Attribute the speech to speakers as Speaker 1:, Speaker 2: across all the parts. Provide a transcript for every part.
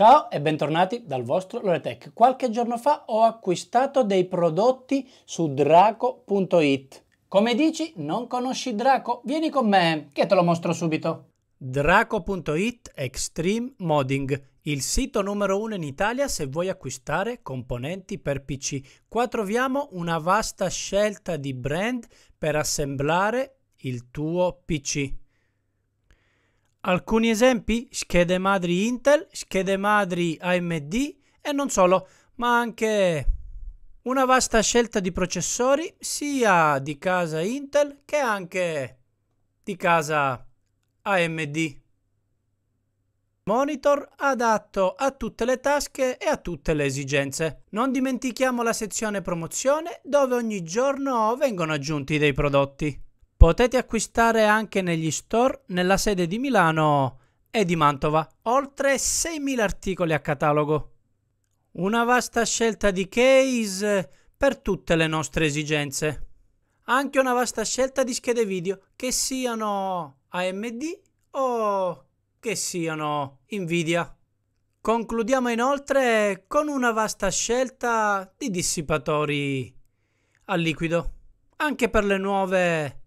Speaker 1: Ciao e bentornati dal vostro Loretech. Qualche giorno fa ho acquistato dei prodotti su draco.it. Come dici, non conosci Draco? Vieni con me, che te lo mostro subito. Draco.it Extreme Modding, il sito numero uno in Italia se vuoi acquistare componenti per PC. Qua troviamo una vasta scelta di brand per assemblare il tuo PC. Alcuni esempi, schede madri Intel, schede madri AMD e non solo, ma anche una vasta scelta di processori sia di casa Intel che anche di casa AMD. Monitor adatto a tutte le tasche e a tutte le esigenze. Non dimentichiamo la sezione promozione dove ogni giorno vengono aggiunti dei prodotti. Potete acquistare anche negli store nella sede di Milano e di Mantova, oltre 6.000 articoli a catalogo. Una vasta scelta di case per tutte le nostre esigenze. Anche una vasta scelta di schede video, che siano AMD o che siano Nvidia. Concludiamo inoltre con una vasta scelta di dissipatori a liquido, anche per le nuove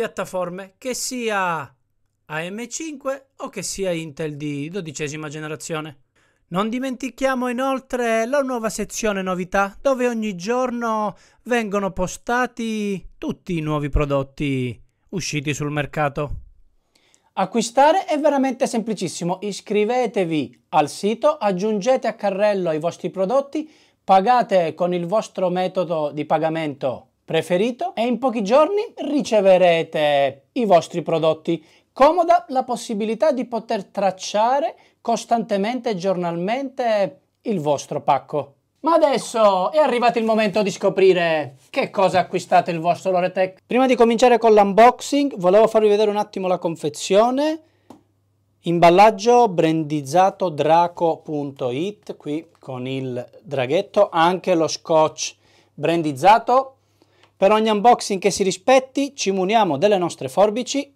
Speaker 1: piattaforme, che sia AM5 o che sia Intel di dodicesima generazione. Non dimentichiamo inoltre la nuova sezione novità dove ogni giorno vengono postati tutti i nuovi prodotti usciti sul mercato. Acquistare è veramente semplicissimo, iscrivetevi al sito, aggiungete a carrello i vostri prodotti, pagate con il vostro metodo di pagamento preferito e in pochi giorni riceverete i vostri prodotti. Comoda la possibilità di poter tracciare costantemente e giornalmente il vostro pacco. Ma adesso è arrivato il momento di scoprire che cosa acquistate il vostro Loretech. Prima di cominciare con l'unboxing volevo farvi vedere un attimo la confezione. Imballaggio brandizzato draco.it qui con il draghetto, anche lo scotch brandizzato per ogni unboxing che si rispetti ci muniamo delle nostre forbici.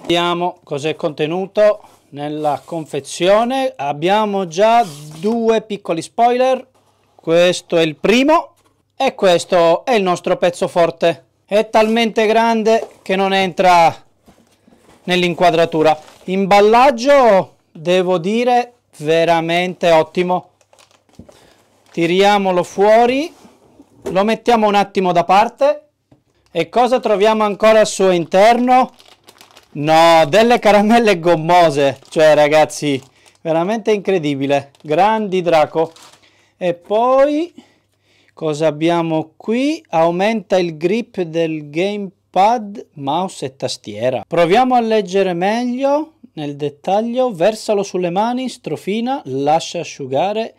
Speaker 1: Vediamo cos'è contenuto nella confezione. Abbiamo già due piccoli spoiler. Questo è il primo e questo è il nostro pezzo forte. È talmente grande che non entra nell'inquadratura. Imballaggio, devo dire, veramente ottimo. Tiriamolo fuori lo mettiamo un attimo da parte. E cosa troviamo ancora al suo interno? No, delle caramelle gommose. Cioè, ragazzi, veramente incredibile. Grandi Draco. E poi, cosa abbiamo qui? Aumenta il grip del gamepad, mouse e tastiera. Proviamo a leggere meglio nel dettaglio, versalo sulle mani, strofina, lascia asciugare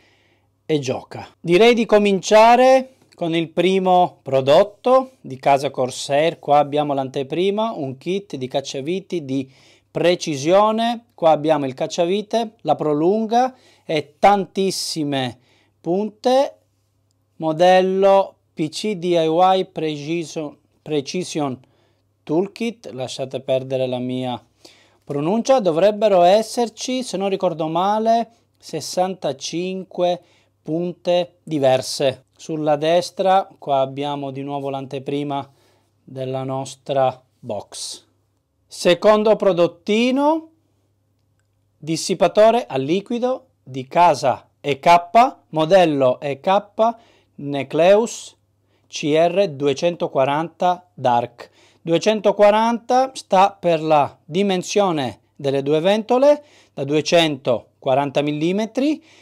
Speaker 1: e gioca. Direi di cominciare con il primo prodotto di casa Corsair, qua abbiamo l'anteprima, un kit di cacciaviti di precisione, qua abbiamo il cacciavite, la prolunga e tantissime punte, modello PC DIY Precision, Precision Toolkit, lasciate perdere la mia pronuncia, dovrebbero esserci, se non ricordo male, 65 punte diverse sulla destra qua abbiamo di nuovo l'anteprima della nostra box. Secondo prodottino, dissipatore a liquido di casa EK, modello EK Necleus CR240 Dark. 240 sta per la dimensione delle due ventole, da 240 mm,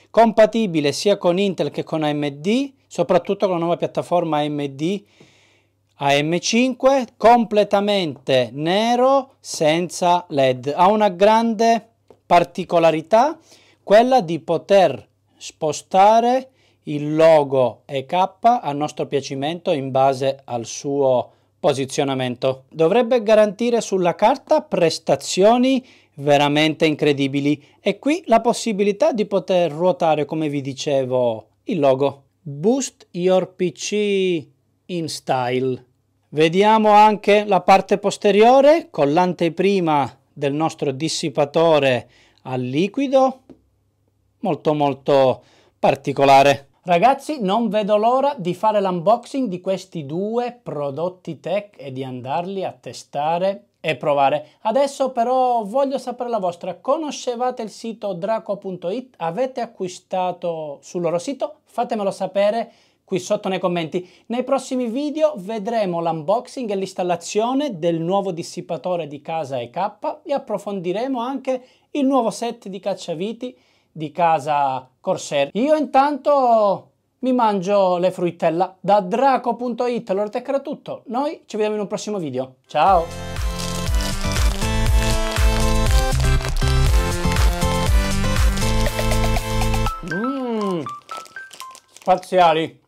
Speaker 1: compatibile sia con Intel che con AMD, soprattutto con la nuova piattaforma AMD AM5 completamente nero senza LED. Ha una grande particolarità, quella di poter spostare il logo EK a nostro piacimento in base al suo posizionamento. Dovrebbe garantire sulla carta prestazioni veramente incredibili e qui la possibilità di poter ruotare, come vi dicevo, il logo. Boost Your PC in Style. Vediamo anche la parte posteriore con l'anteprima del nostro dissipatore a liquido, molto molto particolare. Ragazzi, non vedo l'ora di fare l'unboxing di questi due prodotti tech e di andarli a testare e provare. Adesso però voglio sapere la vostra. Conoscevate il sito draco.it? Avete acquistato sul loro sito? Fatemelo sapere qui sotto nei commenti. Nei prossimi video vedremo l'unboxing e l'installazione del nuovo dissipatore di casa EK e approfondiremo anche il nuovo set di cacciaviti di casa Corsair. Io intanto mi mangio le fruttella. Da draco.it allora te tecra tutto. Noi ci vediamo in un prossimo video. Ciao! parziali